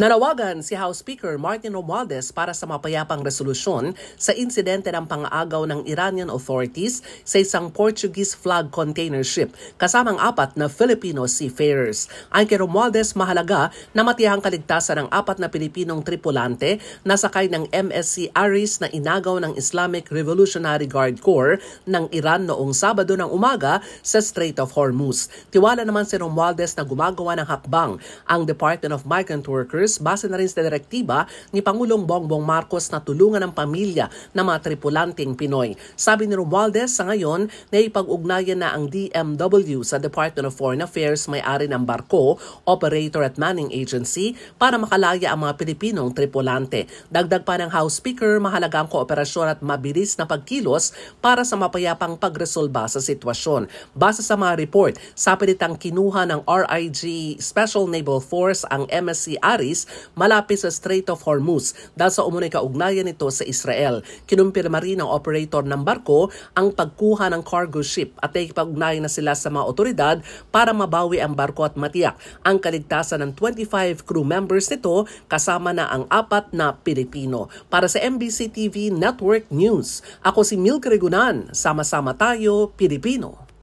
Nanawagan si House Speaker Martin Romualdez para sa mapayapang resolusyon sa insidente ng pang-aagaw ng Iranian authorities sa isang Portuguese flag container ship kasamang apat na Filipino seafarers. Ayon kay Romualdez, mahalaga na matihang kaligtasan ng apat na Pilipinong tripulante na sakay ng MSC Aris na inagaw ng Islamic Revolutionary Guard Corps ng Iran noong Sabado ng umaga sa Strait of Hormuz. Tiwala naman si Romualdez na gumagawa ng hakbang ang Department of Migrant Workers Workers base na rin sa direktiba ni Pangulong Bongbong Marcos na tulungan ang pamilya ng mga tripulanteng Pinoy. Sabi ni Romualdez sa ngayon na ipag-ugnayan na ang DMW sa Department of Foreign Affairs may-ari ng barko, operator at manning agency para makalaya ang mga Pilipinong tripulante. Dagdag pa ng House Speaker, mahalagang kooperasyon at mabilis na pagkilos para sa mapayapang pagresolba sa sitwasyon. Base sa mga report, sa pilitang kinuha ng RIG Special Naval Force ang MSC Aris Houthis malapit sa Strait of Hormuz dahil sa umunay kaugnayan nito sa Israel. Kinumpirma rin ang operator ng barko ang pagkuha ng cargo ship at ay pag ugnay na sila sa mga otoridad para mabawi ang barko at matiyak ang kaligtasan ng 25 crew members nito kasama na ang apat na Pilipino. Para sa MBC TV Network News, ako si Milk Regunan. Sama-sama tayo, Pilipino.